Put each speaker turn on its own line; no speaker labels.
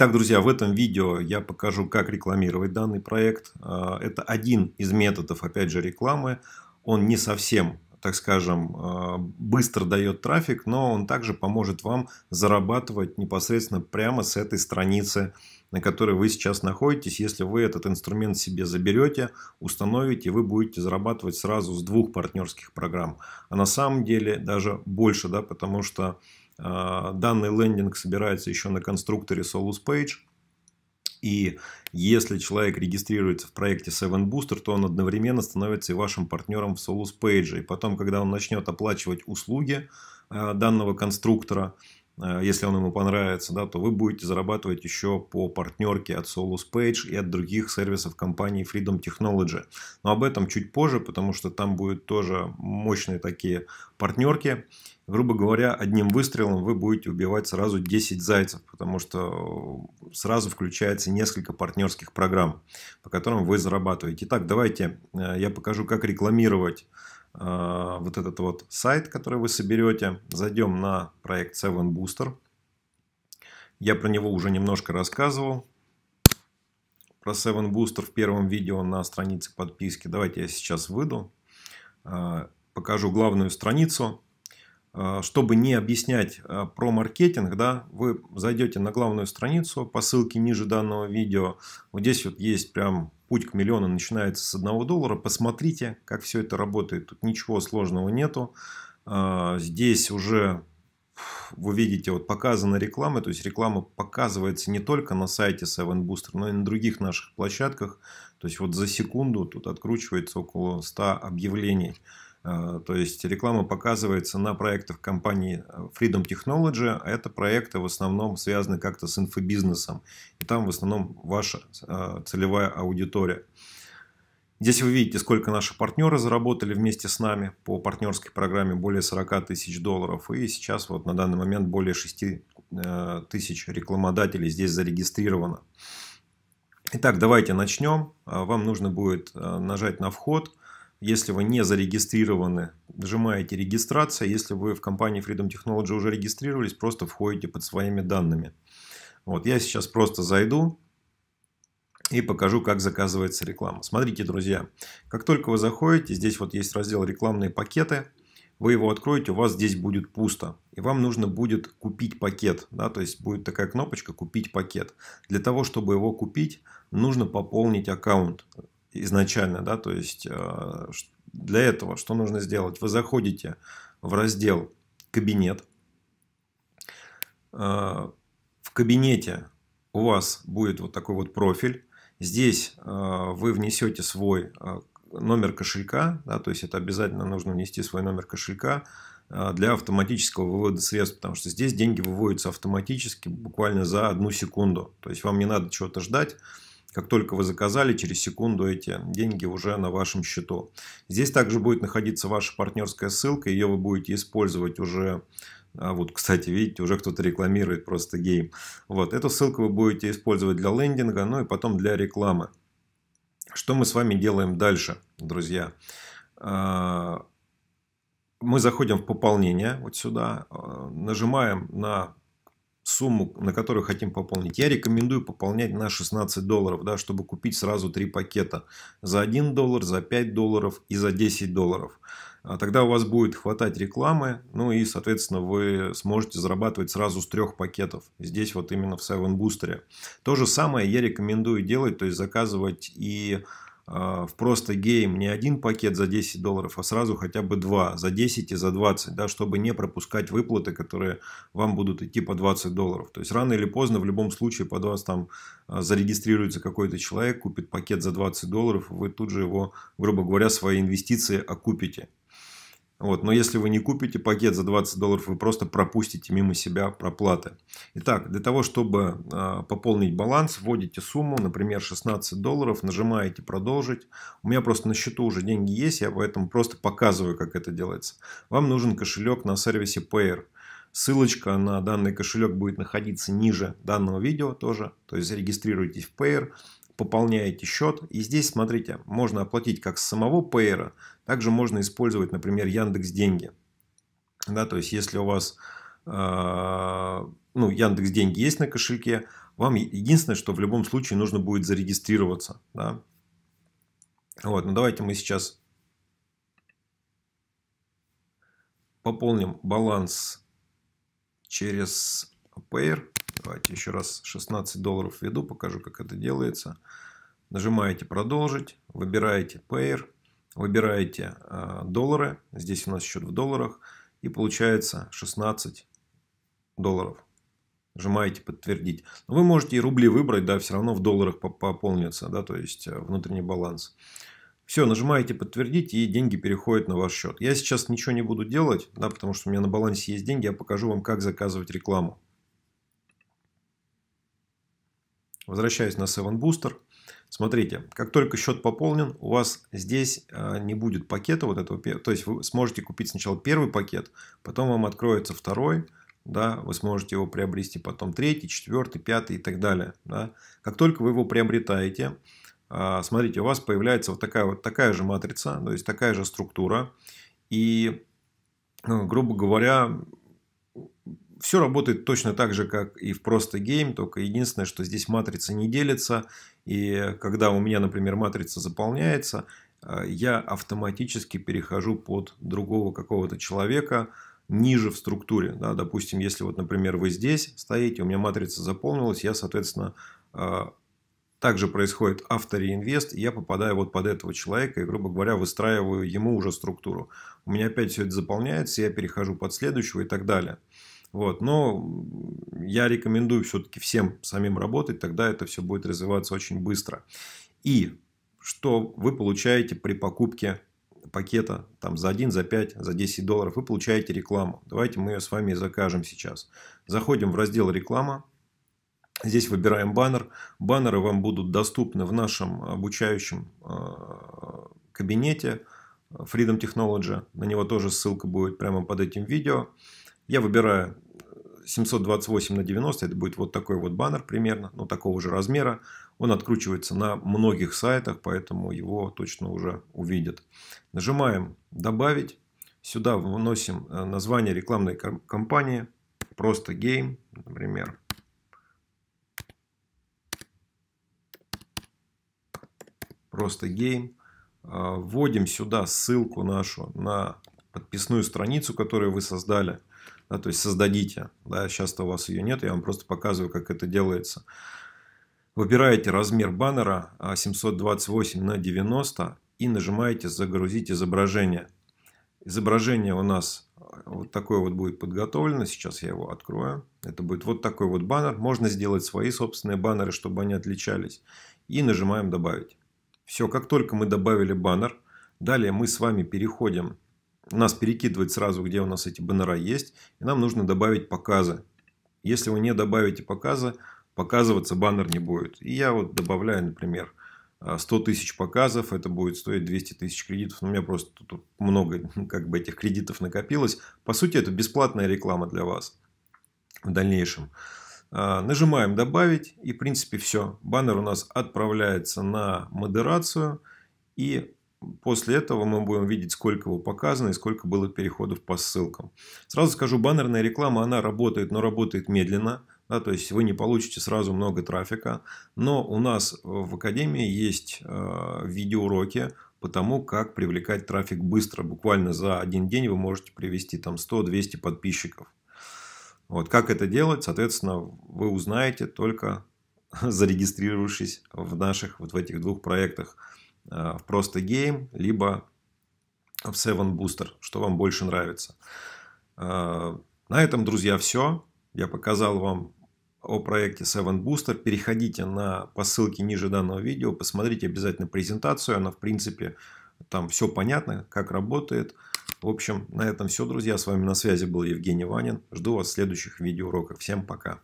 Итак, друзья, в этом видео я покажу, как рекламировать данный проект. А, это один из методов, опять же, рекламы. Он не совсем, так скажем, а, быстро дает трафик, но он также поможет вам зарабатывать непосредственно прямо с этой страницы, на которой вы сейчас находитесь. Если вы этот инструмент себе заберете, установите, вы будете зарабатывать сразу с двух партнерских программ. А на самом деле даже больше, да, потому что а, данный лендинг собирается еще на конструкторе Solus Page. И если человек регистрируется в проекте 7 Booster, то он одновременно становится и вашим партнером в Solus Page. И потом, когда он начнет оплачивать услуги а, данного конструктора, Э, если он ему понравится, да, то вы будете зарабатывать еще по партнерке от Solus Page и от других сервисов компании Freedom Technology. Но об этом чуть позже, потому что там будут тоже мощные такие партнерки. Грубо говоря, одним выстрелом вы будете убивать сразу 10 зайцев, потому что э, сразу включается несколько партнерских программ, по которым вы зарабатываете. Итак, давайте э, я покажу, как рекламировать а, вот этот вот сайт, который вы соберете. Зайдем на проект 7 Booster. Я про него уже немножко рассказывал. Про 7 Booster в первом видео на странице подписки. Давайте я сейчас выйду. А, покажу главную страницу. Э, чтобы не объяснять э, про маркетинг, да, вы зайдете на главную страницу по ссылке ниже данного видео. Вот здесь вот есть прям путь к миллиону начинается с одного доллара. Посмотрите, как все это работает. Тут ничего сложного нету. Э, здесь уже вы видите, вот показана реклама, то есть реклама показывается не только на сайте 7 Booster, но и на других наших площадках. То есть вот за секунду тут откручивается около 100 объявлений. Э, то есть реклама показывается на проектах компании э, Freedom Technology, а это проекты в основном связаны как-то с инфобизнесом. И там в основном ваша э, целевая аудитория. Здесь вы видите, сколько наши партнеры заработали вместе с нами по партнерской программе более 40 тысяч долларов. И сейчас вот на данный момент более 6 тысяч рекламодателей здесь зарегистрировано. Итак, давайте начнем. Вам нужно будет нажать на вход – если вы не зарегистрированы, нажимаете «Регистрация». Если вы в компании Freedom Technology уже регистрировались, просто входите под своими данными. Вот, я сейчас просто зайду и покажу, как заказывается реклама. Смотрите, друзья, как только вы заходите, здесь вот есть раздел «Рекламные пакеты», вы его откроете, у вас здесь будет пусто. И вам нужно будет купить пакет. Да, то есть будет такая кнопочка «Купить пакет». Для того, чтобы его купить, нужно пополнить аккаунт изначально, да, то есть а, для этого что нужно сделать? Вы заходите в раздел «Кабинет». А, в кабинете у вас будет вот такой вот профиль. Здесь а, вы внесете свой номер кошелька, да, то есть это обязательно нужно внести свой номер кошелька для автоматического вывода средств, потому что здесь деньги выводятся автоматически буквально за одну секунду. То есть вам не надо чего-то ждать, как только вы заказали, через секунду эти деньги уже на вашем счету. Здесь также будет находиться ваша партнерская ссылка. Ее вы будете использовать уже а вот, кстати, видите, уже кто-то рекламирует просто гейм. Вот, эту ссылку вы будете использовать для лендинга, ну и потом для рекламы. Что мы с вами делаем дальше, друзья? А, мы заходим в пополнение вот сюда, а, нажимаем на сумму, на которую хотим пополнить. Я рекомендую пополнять на 16 долларов, да, чтобы купить сразу три пакета. За 1 доллар, за 5 долларов и за 10 долларов. А тогда у вас будет хватать рекламы, ну и, соответственно, вы сможете зарабатывать сразу с трех пакетов. Здесь вот именно в 7 Booster. То же самое я рекомендую делать, то есть заказывать и а, в просто гейм не один пакет за 10 долларов, а сразу хотя бы два, за 10 и за 20, да, чтобы не пропускать выплаты, которые вам будут идти по 20 долларов. То есть рано или поздно в любом случае под вас там а, зарегистрируется какой-то человек, купит пакет за 20 долларов, вы тут же его, грубо говоря, свои инвестиции окупите. Вот. Но если вы не купите пакет за 20 долларов, вы просто пропустите мимо себя проплаты. Итак, для того, чтобы э, пополнить баланс, вводите сумму, например, 16 долларов, нажимаете «Продолжить». У меня просто на счету уже деньги есть, я поэтому просто показываю, как это делается. Вам нужен кошелек на сервисе Payer. Ссылочка на данный кошелек будет находиться ниже данного видео тоже. То есть регистрируйтесь в Payer, пополняете счет. И здесь, смотрите, можно оплатить как с самого Payer, также можно использовать, например, Яндекс Деньги. Да, то есть, если у вас а, ну, Яндекс Деньги есть на кошельке, вам единственное, что в любом случае нужно будет зарегистрироваться. Да? Вот, ну давайте мы сейчас пополним баланс через Payer. Давайте еще раз 16 долларов введу, покажу, как это делается. Нажимаете «Продолжить», выбираете «Payer», выбираете а, доллары, здесь у нас счет в долларах, и получается 16 долларов. Нажимаете «Подтвердить». Но вы можете и рубли выбрать, да, все равно в долларах пополнится, да, то есть э, внутренний баланс. Все, нажимаете «Подтвердить» и деньги переходят на ваш счет. Я сейчас ничего не буду делать, да, потому что у меня на балансе есть деньги, я покажу вам, как заказывать рекламу. Возвращаюсь на 7 Booster. Смотрите, как только счет пополнен, у вас здесь а, не будет пакета вот этого. То есть вы сможете купить сначала первый пакет, потом вам откроется второй, да, вы сможете его приобрести потом третий, четвертый, пятый и так далее. Да. Как только вы его приобретаете, а, смотрите, у вас появляется вот такая вот такая же матрица, то есть такая же структура. И, ну, грубо говоря, все работает точно так же, как и в просто гейм, только единственное, что здесь матрица не делится, и когда у меня, например, матрица заполняется, э, я автоматически перехожу под другого какого-то человека ниже в структуре. Да, допустим, если вот, например, вы здесь стоите, у меня матрица заполнилась, я, соответственно, э, также происходит автореинвест, и я попадаю вот под этого человека и, грубо говоря, выстраиваю ему уже структуру. У меня опять все это заполняется, я перехожу под следующего и так далее. Вот, но я рекомендую все-таки всем самим работать, тогда это все будет развиваться очень быстро. И что вы получаете при покупке пакета там, за 1, за 5, за 10 долларов, вы получаете рекламу. Давайте мы ее с вами закажем сейчас. Заходим в раздел «Реклама». Здесь выбираем баннер. Баннеры вам будут доступны в нашем обучающем а, кабинете Freedom Technology. На него тоже ссылка будет прямо под этим видео. Я выбираю 728 э, на 90, это будет вот такой вот баннер примерно, но ну, такого же размера. Он откручивается на многих сайтах, поэтому его точно уже увидят. Нажимаем «Добавить». Сюда вносим э, название рекламной кампании. Просто Game, например. Просто Game. А, вводим сюда ссылку нашу на подписную страницу, которую вы создали – да, то есть создадите, да, сейчас-то у вас ее нет, я вам просто показываю, как это делается. Выбираете размер баннера 728 а, на 90 и нажимаете «Загрузить изображение». Изображение у нас а, вот такое вот будет подготовлено. Сейчас я его открою. Это будет вот такой вот баннер. Можно сделать свои собственные баннеры, чтобы они отличались. И нажимаем «Добавить». Все, как только мы добавили баннер, далее мы с вами переходим нас перекидывает сразу, где у нас эти баннера есть, и нам нужно добавить показы. Если вы не добавите показы, показываться баннер не будет. И я вот добавляю, например, 100 а, тысяч показов, это будет стоить 200 тысяч кредитов. Но ну, у меня просто тут много ну, как бы этих кредитов накопилось. По сути, это бесплатная реклама для вас в дальнейшем. А, нажимаем «Добавить» и, в принципе, все. Баннер у нас отправляется на модерацию. И После этого мы будем видеть, сколько его показано и сколько было переходов по ссылкам. Сразу скажу, баннерная реклама, она работает, но работает медленно. Да, то есть вы не получите сразу много трафика. Но у нас э, в Академии есть э, видеоуроки по тому, как привлекать трафик быстро. Буквально за один день вы можете привести там 100-200 подписчиков. Вот как это делать, соответственно, вы узнаете только зарегистрировавшись в наших вот в этих двух проектах. Э, в просто гейм, либо в Seven Booster, что вам больше нравится. Э, на этом, друзья, все. Я показал вам о проекте Seven Booster. Переходите на, по ссылке ниже данного видео, посмотрите обязательно презентацию. Она, в принципе, там все понятно, как работает. В общем, на этом все, друзья. С вами на связи был Евгений Ванин. Жду вас в следующих видеоуроках. Всем пока.